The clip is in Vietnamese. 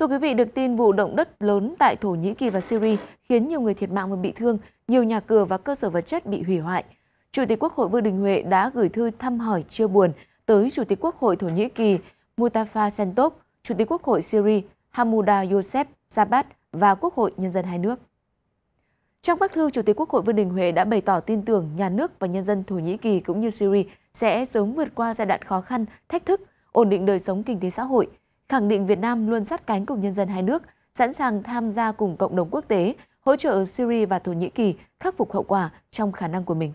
Thưa quý vị, được tin vụ động đất lớn tại Thổ Nhĩ Kỳ và Syria khiến nhiều người thiệt mạng và bị thương, nhiều nhà cửa và cơ sở vật chất bị hủy hoại. Chủ tịch Quốc hội Vương Đình Huệ đã gửi thư thăm hỏi chia buồn tới Chủ tịch Quốc hội Thổ Nhĩ Kỳ Mutafa Sentop, Chủ tịch Quốc hội Syria Hamuda yosef Sabat và Quốc hội Nhân dân hai nước. Trong bức thư, Chủ tịch Quốc hội Vương Đình Huệ đã bày tỏ tin tưởng nhà nước và nhân dân Thổ Nhĩ Kỳ cũng như Syria sẽ sớm vượt qua giai đoạn khó khăn, thách thức, ổn định đời sống kinh tế xã hội – khẳng định Việt Nam luôn sát cánh cùng nhân dân hai nước, sẵn sàng tham gia cùng cộng đồng quốc tế, hỗ trợ Syria và Thổ Nhĩ Kỳ khắc phục hậu quả trong khả năng của mình.